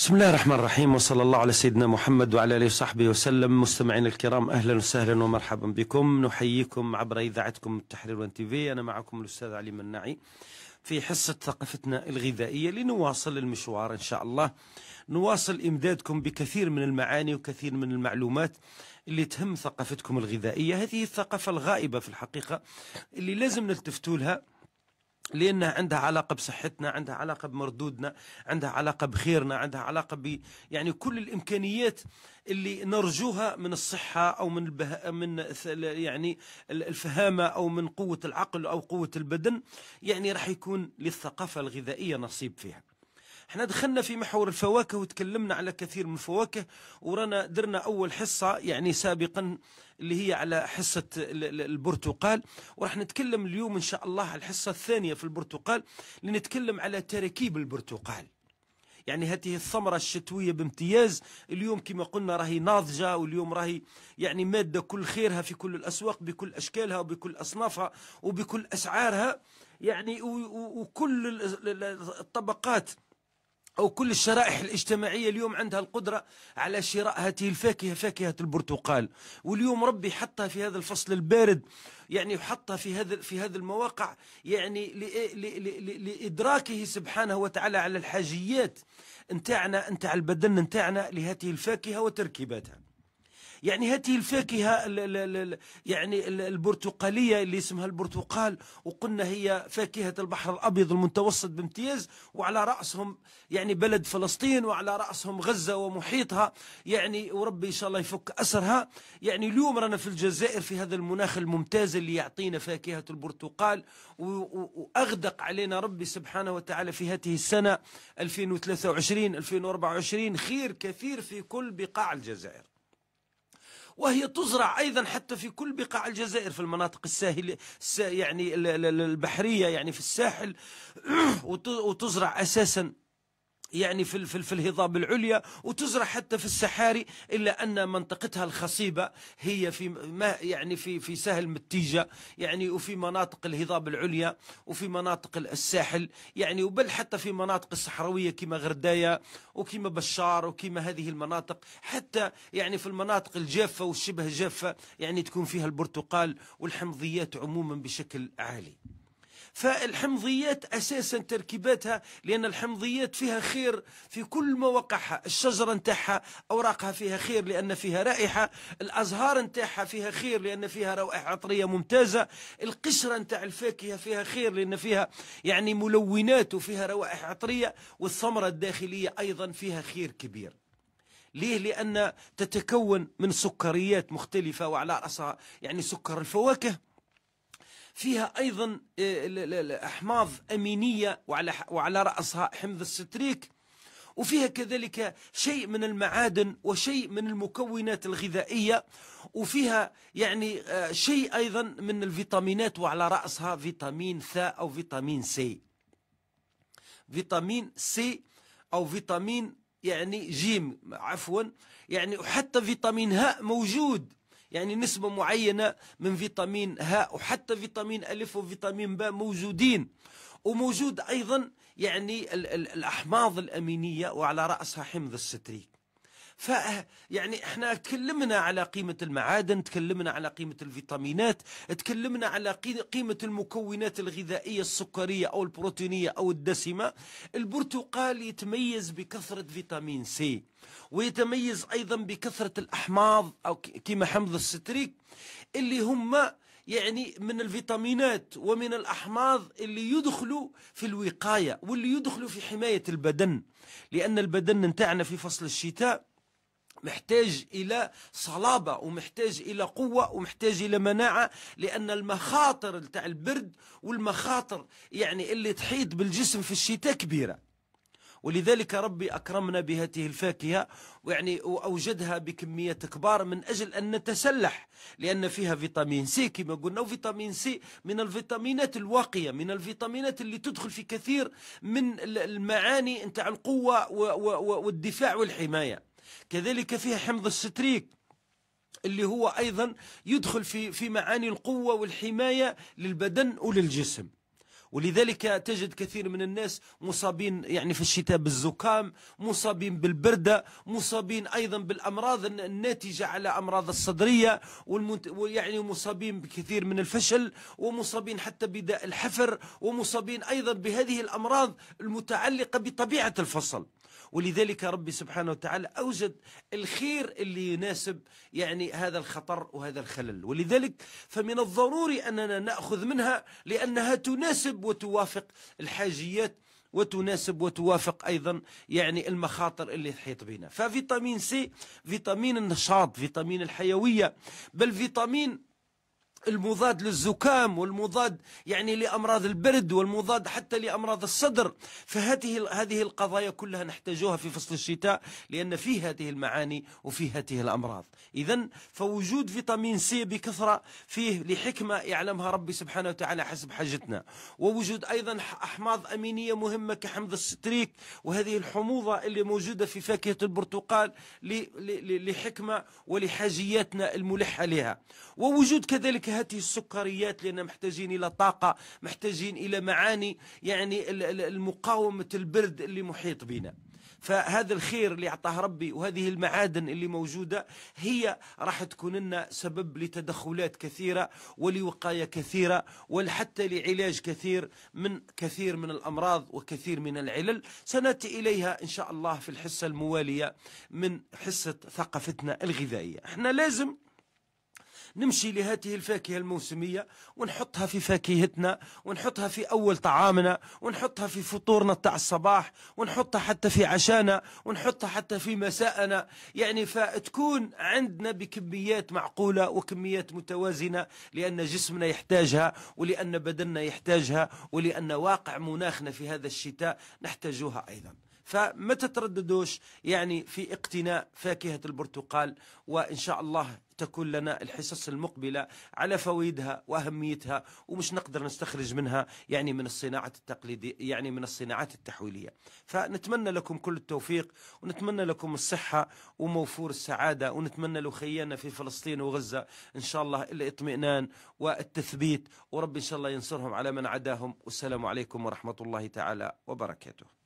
بسم الله الرحمن الرحيم وصلى الله على سيدنا محمد وعلى اله وصحبه وسلم مستمعينا الكرام اهلا وسهلا ومرحبا بكم نحييكم عبر اذاعتكم التحرير وان تي في انا معكم الاستاذ علي مناعي في حصه ثقافتنا الغذائيه لنواصل المشوار ان شاء الله نواصل امدادكم بكثير من المعاني وكثير من المعلومات اللي تهم ثقافتكم الغذائيه هذه الثقافه الغائبه في الحقيقه اللي لازم نلتفتوا لها لانها عندها علاقه بصحتنا عندها علاقه بمردودنا عندها علاقه بخيرنا عندها علاقه ب يعني كل الامكانيات اللي نرجوها من الصحه او من البه... من يعني الفهامه او من قوه العقل او قوه البدن يعني راح يكون للثقافه الغذائيه نصيب فيها احنا دخلنا في محور الفواكه وتكلمنا على كثير من الفواكه ورانا درنا أول حصة يعني سابقا اللي هي على حصة البرتقال وراح نتكلم اليوم إن شاء الله على الحصة الثانية في البرتقال لنتكلم على تركيب البرتقال يعني هذه الثمرة الشتوية بامتياز اليوم كما قلنا راهي ناضجة واليوم راهي يعني مادة كل خيرها في كل الأسواق بكل أشكالها وبكل أصنافها وبكل أسعارها يعني وكل الطبقات أو كل الشرائح الاجتماعية اليوم عندها القدرة على شراء هذه الفاكهة فاكهة البرتقال واليوم ربي حطها في هذا الفصل البارد يعني حطها في هذا في هذا المواقع يعني لإدراكه سبحانه وتعالى على الحاجيات نتاعنا نتاع البدن نتاعنا لهذه الفاكهة وتركيباتها يعني هذه الفاكهة يعني البرتقالية اللي اسمها البرتقال وقلنا هي فاكهة البحر الأبيض المتوسط بامتياز وعلى رأسهم يعني بلد فلسطين وعلى رأسهم غزة ومحيطها يعني وربي إن شاء الله يفك أسرها يعني اليوم رانا في الجزائر في هذا المناخ الممتاز اللي يعطينا فاكهة البرتقال وأغدق علينا ربي سبحانه وتعالى في هذه السنة 2023 2024 خير كثير في كل بقاع الجزائر وهي تزرع أيضا حتى في كل بقاع الجزائر في المناطق الساحل يعني البحرية يعني في الساحل وتزرع أساسا يعني في في في الهضاب العليا وتزرع حتى في السحاري الا ان منطقتها الخصيبه هي في ما يعني في في سهل متيجه يعني وفي مناطق الهضاب العليا وفي مناطق الساحل يعني وبل حتى في مناطق الصحراويه كما غردايه وكما بشار وكما هذه المناطق حتى يعني في المناطق الجافه والشبه جافه يعني تكون فيها البرتقال والحمضيات عموما بشكل عالي فالحمضيات أساسا تركيباتها لأن الحمضيات فيها خير في كل مواقعها الشجرة نتاعها أوراقها فيها خير لأن فيها رائحة الأزهار نتاعها فيها خير لأن فيها روائح عطرية ممتازة القشرة نتاع الفاكهة فيها خير لأن فيها يعني ملونات وفيها روائح عطرية والثمرة الداخلية أيضا فيها خير كبير ليه؟ لأن تتكون من سكريات مختلفة وعلى رأسها يعني سكر الفواكه فيها أيضا آه، أحماض أمينية وعلى, وعلى رأسها حمض الستريك وفيها كذلك شيء من المعادن وشيء من المكونات الغذائية وفيها يعني آه، شيء أيضا من الفيتامينات وعلى رأسها فيتامين ث أو فيتامين سي فيتامين سي أو فيتامين يعني جيم عفوا يعني وحتى فيتامين هاء موجود يعني نسبة معينة من فيتامين هاء وحتى فيتامين ألف وفيتامين باء موجودين وموجود أيضا يعني الأحماض الأمينية وعلى رأسها حمض الستريك ف يعني احنا تكلمنا على قيمة المعادن تكلمنا على قيمة الفيتامينات تكلمنا على قيمة المكونات الغذائية السكرية أو البروتينية أو الدسمة البرتقال يتميز بكثرة فيتامين سي ويتميز أيضا بكثرة الأحماض أو كيما حمض الستريك اللي هما يعني من الفيتامينات ومن الأحماض اللي يدخلوا في الوقاية واللي يدخلوا في حماية البدن لأن البدن نتاعنا في فصل الشتاء محتاج إلى صلابة ومحتاج إلى قوة ومحتاج إلى مناعة لأن المخاطر تاع البرد والمخاطر يعني اللي تحيط بالجسم في الشتاء كبيرة ولذلك ربي أكرمنا بهذه الفاكهة ويعني وأوجدها بكمية كبار من أجل أن نتسلح لأن فيها فيتامين سي كما قلنا وفيتامين سي من الفيتامينات الواقية من الفيتامينات اللي تدخل في كثير من المعاني نتاع القوة والدفاع والحماية كذلك فيها حمض الستريك اللي هو أيضا يدخل في في معاني القوة والحماية للبدن وللجسم ولذلك تجد كثير من الناس مصابين يعني في الشتاء بالزكام مصابين بالبردة مصابين أيضا بالأمراض الناتجة على أمراض الصدرية والمت... ويعني مصابين بكثير من الفشل ومصابين حتى بداء الحفر ومصابين أيضا بهذه الأمراض المتعلقة بطبيعة الفصل ولذلك ربي سبحانه وتعالى أوجد الخير اللي يناسب يعني هذا الخطر وهذا الخلل ولذلك فمن الضروري أننا نأخذ منها لأنها تناسب وتوافق الحاجيات وتناسب وتوافق أيضا يعني المخاطر اللي تحيط بنا ففيتامين سي فيتامين النشاط فيتامين الحيوية بل فيتامين المضاد للزكام والمضاد يعني لأمراض البرد والمضاد حتى لأمراض الصدر فهذه هذه القضايا كلها نحتاجها في فصل الشتاء لأن في هذه المعاني وفي هذه الأمراض إذا فوجود فيتامين سي بكثرة فيه لحكمة يعلمها ربي سبحانه وتعالى حسب حاجتنا ووجود أيضا أحماض أمينية مهمة كحمض الستريك وهذه الحموضة اللي موجودة في فاكهة البرتقال لحكمة ولحاجياتنا الملحة لها ووجود كذلك هاتي السكريات لان محتاجين إلى طاقة محتاجين إلى معاني يعني المقاومة البرد اللي محيط بنا فهذا الخير اللي أعطاه ربي وهذه المعادن اللي موجودة هي راح تكون لنا سبب لتدخلات كثيرة ولوقاية كثيرة ولحتى لعلاج كثير من كثير من الأمراض وكثير من العلل سنأتي إليها إن شاء الله في الحصة الموالية من حصة ثقافتنا الغذائية احنا لازم نمشي لهذه الفاكهة الموسمية ونحطها في فاكهتنا ونحطها في أول طعامنا ونحطها في فطورنا تاع الصباح ونحطها حتى في عشانا ونحطها حتى في مساءنا يعني فتكون عندنا بكميات معقولة وكميات متوازنة لأن جسمنا يحتاجها ولأن بدننا يحتاجها ولأن واقع مناخنا في هذا الشتاء نحتاجها أيضا فما تترددوش يعني في اقتناء فاكهة البرتقال وإن شاء الله تكون لنا الحصص المقبلة على فوائدها وأهميتها ومش نقدر نستخرج منها يعني من الصناعة التقليدية يعني من الصناعات التحويلية فنتمنى لكم كل التوفيق ونتمنى لكم الصحة وموفور السعادة ونتمنى خيانا في فلسطين وغزة إن شاء الله الإطمئنان والتثبيت ورب إن شاء الله ينصرهم على من عداهم والسلام عليكم ورحمة الله تعالى وبركاته